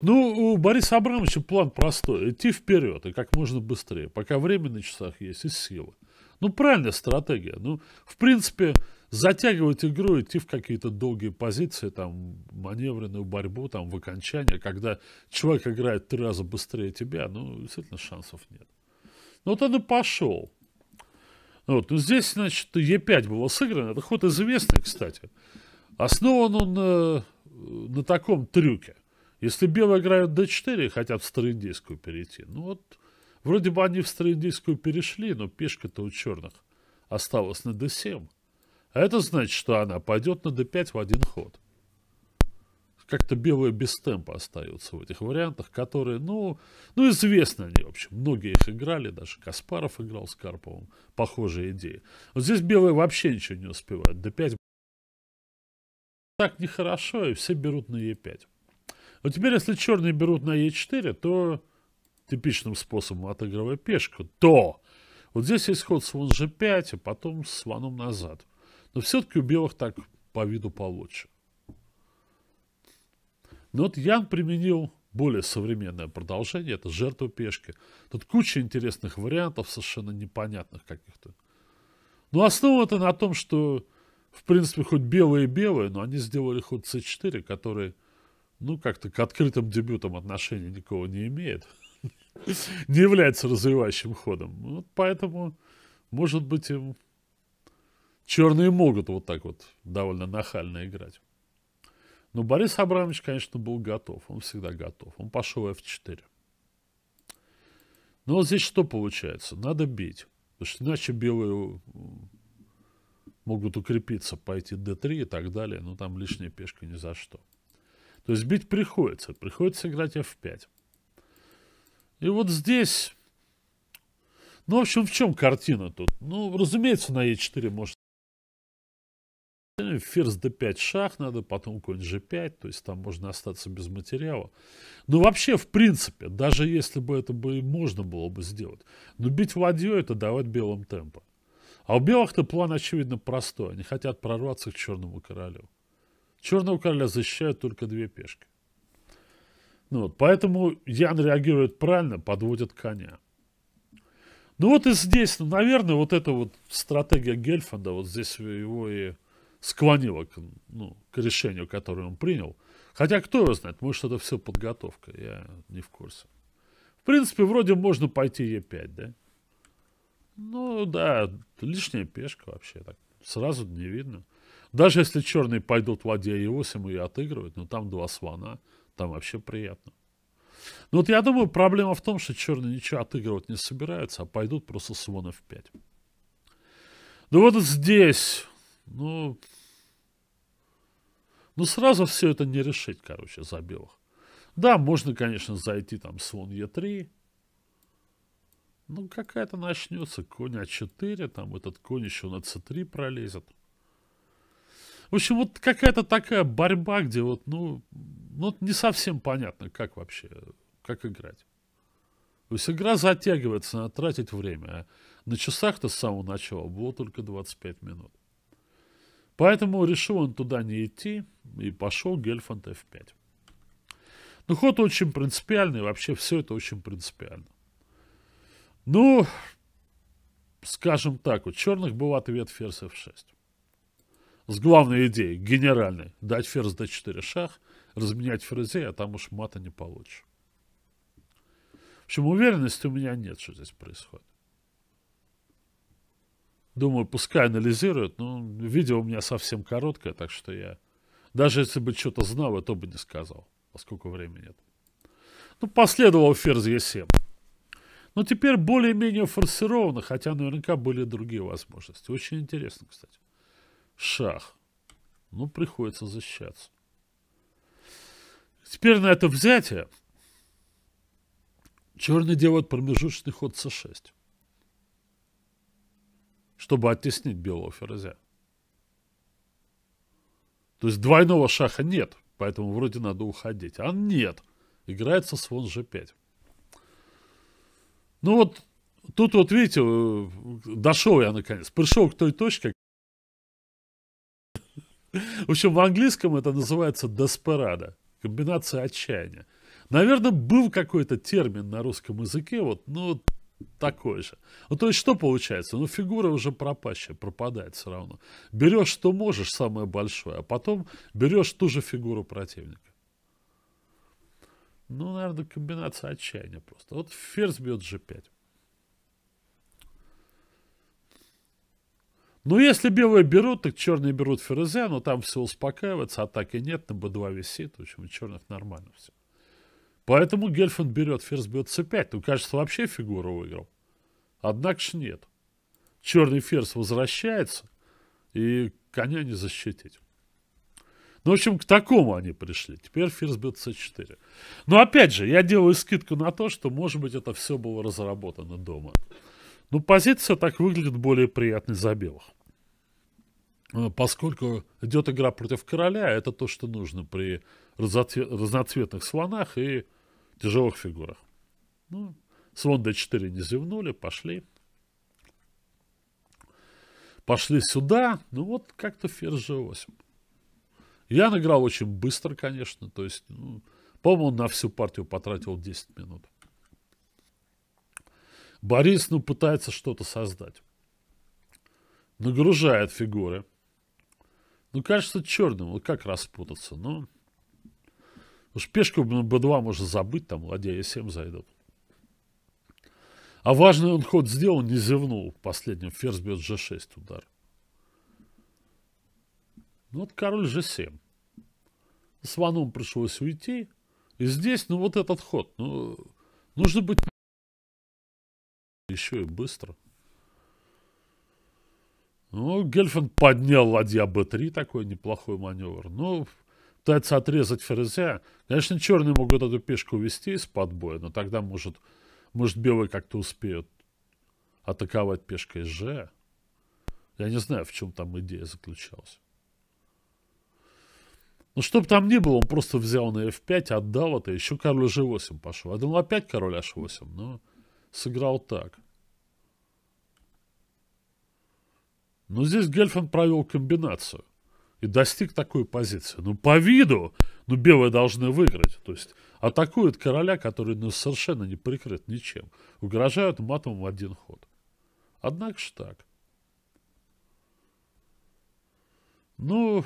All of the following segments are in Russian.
Ну, у Бориса Абрамовича план простой. Идти вперед и как можно быстрее, пока время на часах есть и сила. Ну, правильная стратегия. Ну, в принципе, затягивать игру, идти в какие-то долгие позиции, там, маневренную борьбу, там, в окончание, когда человек играет три раза быстрее тебя, ну, действительно, шансов нет. Ну, вот он и пошел. Вот, ну, здесь, значит, Е5 было сыграно. Это ход известный, кстати. Основан он э, на таком трюке – если белые играют d4 хотят в староиндийскую перейти, ну вот, вроде бы они в староиндийскую перешли, но пешка-то у черных осталась на d7. А это значит, что она пойдет на d5 в один ход. Как-то белые без темпа остаются в этих вариантах, которые, ну, ну, известны они, в общем. Многие их играли, даже Каспаров играл с Карповым. Похожие идеи. Вот здесь белые вообще ничего не успевают. d5 так нехорошо, и все берут на e5. Но теперь, если черные берут на Е4, то типичным способом отыгрывая пешку, то вот здесь есть ход слон G5, а потом с слоном назад. Но все-таки у белых так по виду получше. Но вот Ян применил более современное продолжение, это жертва пешки. Тут куча интересных вариантов, совершенно непонятных каких-то. Но ну, основа это на том, что, в принципе, хоть белые-белые, но они сделали ход c4, который ну, как-то к открытым дебютам отношения никого не имеет, не является развивающим ходом. Вот поэтому, может быть, им черные могут вот так вот довольно нахально играть. Но Борис Абрамович, конечно, был готов. Он всегда готов. Он пошел F4. Но вот здесь что получается? Надо бить. Потому что иначе белые могут укрепиться, пойти d3 и так далее. Но там лишняя пешка ни за что. То есть бить приходится. Приходится играть f5. И вот здесь... Ну, в общем, в чем картина тут? Ну, разумеется, на e4 может... Ферзь d5 шах надо, потом конь g5, то есть там можно остаться без материала. Но ну, вообще, в принципе, даже если бы это бы можно было бы сделать, но бить ладью это давать белым темпа. А у белых-то план, очевидно, простой. Они хотят прорваться к черному королю. Черного короля защищают только две пешки. Ну, вот, поэтому Ян реагирует правильно, подводит коня. Ну вот и здесь, ну, наверное, вот эта вот стратегия Гельфанда, вот здесь его и склонила к, ну, к решению, которое он принял. Хотя кто его знает, может это все подготовка, я не в курсе. В принципе, вроде можно пойти Е5, да? Ну да, лишняя пешка вообще так, сразу не видно. Даже если черные пойдут в ладья Е8 и отыгрывают, но ну, там два слона, там вообще приятно. Ну вот я думаю, проблема в том, что черные ничего отыгрывать не собираются, а пойдут просто слон в 5 Ну вот здесь, ну, ну сразу все это не решить, короче, за белых. Да, можно, конечно, зайти там слон Е3. Ну, какая-то начнется конь А4, там этот конь еще на c3 пролезет. В общем, вот какая-то такая борьба, где вот, ну, ну, не совсем понятно, как вообще, как играть. То есть игра затягивается, надо тратить время. А на часах-то с самого начала было только 25 минут. Поэтому решил он туда не идти и пошел Гельфанд F5. Ну, ход очень принципиальный, вообще все это очень принципиально. Ну, скажем так, у черных был ответ ферзь F6 с главной идеей, генеральной, дать ферзь d4 шах, разменять ферзей, а там уж мата не получишь. В общем, уверенности у меня нет, что здесь происходит. Думаю, пускай анализируют, но видео у меня совсем короткое, так что я, даже если бы что-то знал, я то бы не сказал, поскольку времени нет. Ну, последовал ферзь e7. Но теперь более-менее форсировано, хотя наверняка были другие возможности. Очень интересно, кстати шах. Ну, приходится защищаться. Теперь на это взятие черный делает промежуточный ход c6, чтобы оттеснить белого ферзя. То есть двойного шаха нет, поэтому вроде надо уходить. А нет, играется слон g5. Ну вот, тут вот видите, э, дошел я наконец, пришел к той точке, в общем, в английском это называется деспирада, комбинация отчаяния. Наверное, был какой-то термин на русском языке, вот, ну, такой же. Ну, то есть, что получается? Ну, фигура уже пропащая, пропадает все равно. Берешь, что можешь, самое большое, а потом берешь ту же фигуру противника. Ну, наверное, комбинация отчаяния просто. Вот ферзь бьет g5. Ну, если белые берут, так черные берут Ферезе, но там все успокаивается, атаки нет, на Б2 висит, в общем, у черных нормально все. Поэтому Гельфанд берет, ферзь бьет c5. Ну, кажется, вообще фигуру выиграл. Однако ж нет. Черный ферзь возвращается, и коня не защитить. Ну, в общем, к такому они пришли. Теперь ферзь бьет c4. Но, опять же, я делаю скидку на то, что, может быть, это все было разработано дома. Но ну, позиция так выглядит более приятной за белых. Э, поскольку идет игра против короля, это то, что нужно при разноцветных слонах и тяжелых фигурах. Ну, слон d4 не зевнули, пошли. Пошли сюда, ну вот как-то ферзь g8. Я наиграл очень быстро, конечно, то есть, ну, по-моему, на всю партию потратил 10 минут. Борис, ну, пытается что-то создать. Нагружает фигуры. Ну, кажется, черным. Вот как распутаться? Ну, уж пешку Б2 ну, можно забыть, там, ладья Е7 зайдут. А важный он ход сделал, не зевнул последним. Ферзь бьет G6 удар. Ну, вот король G7. С ваном пришлось уйти. И здесь, ну, вот этот ход. Ну, нужно быть еще и быстро. Ну, Гельфин поднял ладья b3, такой неплохой маневр. Ну, пытается отрезать ферзя. Конечно, черные могут эту пешку увести из-под боя, но тогда, может, может белые как-то успеют атаковать пешкой g. Я не знаю, в чем там идея заключалась. Ну, что бы там ни было, он просто взял на f5, отдал это, еще король g8 пошел. Я думал, опять король h8, но сыграл так. Но ну, здесь Гельфанд провел комбинацию и достиг такой позиции. Ну, по виду, ну, белые должны выиграть. То есть атакуют короля, который ну, совершенно не прикрыт ничем. Угрожают матом в один ход. Однако ж так. Ну,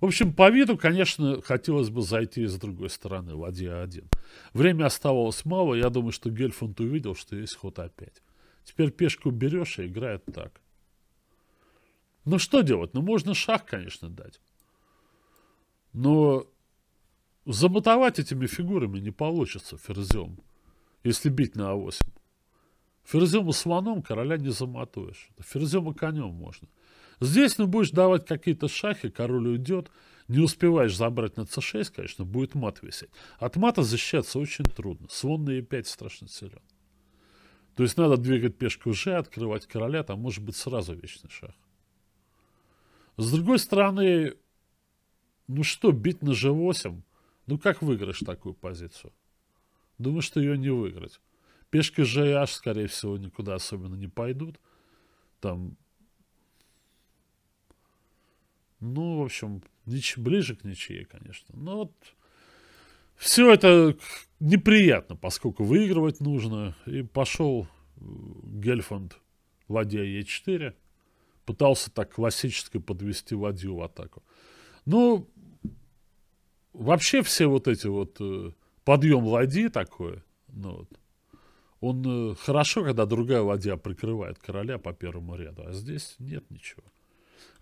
в общем, по виду, конечно, хотелось бы зайти с другой стороны, ладья один. Время оставалось мало, я думаю, что Гельфанд увидел, что есть ход опять. Теперь пешку берешь и играет так. Ну что делать? Ну можно шах, конечно, дать. Но забутовать этими фигурами не получится ферзем, если бить на А8. Ферзем и слоном короля не замотуешь. Ферзем и конем можно. Здесь, ну, будешь давать какие-то шахи, король уйдет, не успеваешь забрать на c6, конечно, будет мат висеть. От мата защищаться очень трудно. Слон на e5 страшно силен. То есть надо двигать пешку G, открывать короля, там может быть сразу вечный шах. С другой стороны, ну что, бить на G8? Ну как выиграешь такую позицию? Думаю, что ее не выиграть. Пешки G и H, скорее всего, никуда особенно не пойдут. Там... Ну, в общем, нич... ближе к ничьей, конечно. Но вот все это неприятно, поскольку выигрывать нужно. И пошел э, Гельфанд ладья Е4. Пытался так классически подвести ладью в атаку. Ну, вообще все вот эти вот э, подъем ладьи такое, ну вот, он э, хорошо, когда другая ладья прикрывает короля по первому ряду, а здесь нет ничего.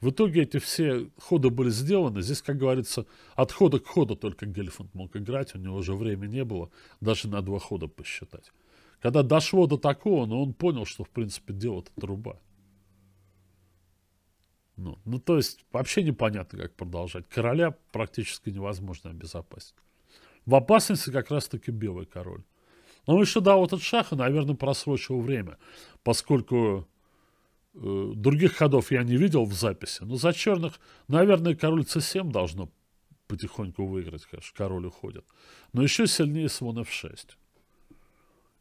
В итоге эти все ходы были сделаны. Здесь, как говорится, от хода к ходу только Гельфанд мог играть. У него уже времени не было даже на два хода посчитать. Когда дошло до такого, но ну, он понял, что, в принципе, дело-то труба. Ну, ну, то есть, вообще непонятно, как продолжать. Короля практически невозможно обезопасить. В опасности как раз-таки белый король. Но еще дал этот шах и, наверное, просрочил время, поскольку Э, других ходов я не видел в записи. Но за черных, наверное, король c7 должно потихоньку выиграть, конечно. Король уходит. Но еще сильнее слон f6.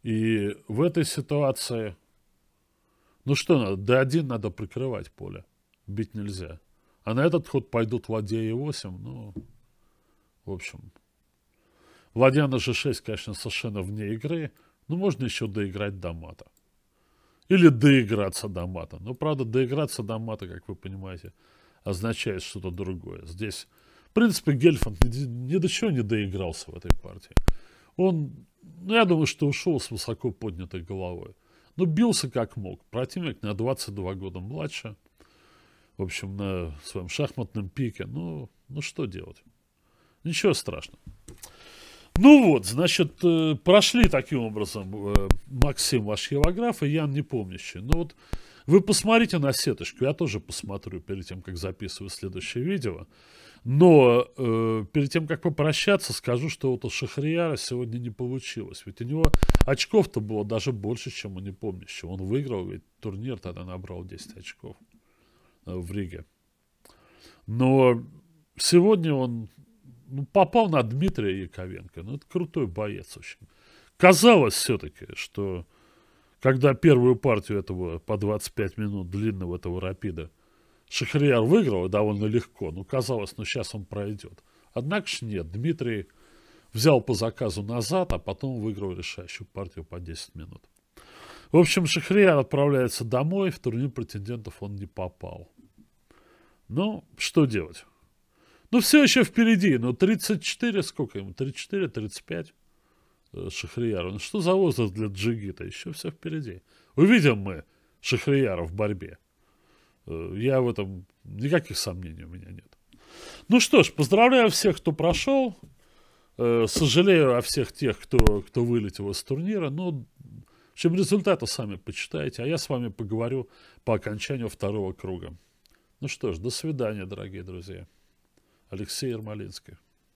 И в этой ситуации... Ну что надо? d1 надо прикрывать поле. Бить нельзя. А на этот ход пойдут ладья e8. Ну, в общем... Ладья на g6, конечно, совершенно вне игры. Но ну, можно еще доиграть до мата. Или доиграться до мата. Но, правда, доиграться до мата, как вы понимаете, означает что-то другое. Здесь, в принципе, Гельфанд ни, ни до чего не доигрался в этой партии. Он, ну, я думаю, что ушел с высоко поднятой головой. Но бился как мог. Противник на 22 года младше. В общем, на своем шахматном пике. Ну, ну что делать? Ничего страшного. Ну вот, значит, э, прошли таким образом э, Максим ваш хилограф и Ян Непомнящий. Ну вот, вы посмотрите на сеточку, я тоже посмотрю перед тем, как записываю следующее видео. Но э, перед тем, как попрощаться, скажу, что вот у Шахрияра сегодня не получилось. Ведь у него очков-то было даже больше, чем у непомнящего. Он выиграл ведь турнир, тогда набрал 10 очков э, в Риге. Но сегодня он ну, попал на Дмитрия Яковенко. Ну, это крутой боец очень. Казалось все-таки, что когда первую партию этого по 25 минут длинного этого рапида Шахрияр выиграл довольно легко, ну, казалось, ну, сейчас он пройдет. Однако ж нет, Дмитрий взял по заказу назад, а потом выиграл решающую партию по 10 минут. В общем, Шахрияр отправляется домой, в турнир претендентов он не попал. Ну, что делать? Ну, все еще впереди, но ну, 34, сколько ему? 34, 35 Шахрияру. Ну, что за возраст для джигита? Еще все впереди. Увидим мы Шахрияра в борьбе. Э, я в этом... Никаких сомнений у меня нет. Ну что ж, поздравляю всех, кто прошел. Э, сожалею о всех тех, кто, кто вылетел из турнира. Но, ну, в общем, результаты сами почитайте. А я с вами поговорю по окончанию второго круга. Ну что ж, до свидания, дорогие друзья. Алексея Ермолинского.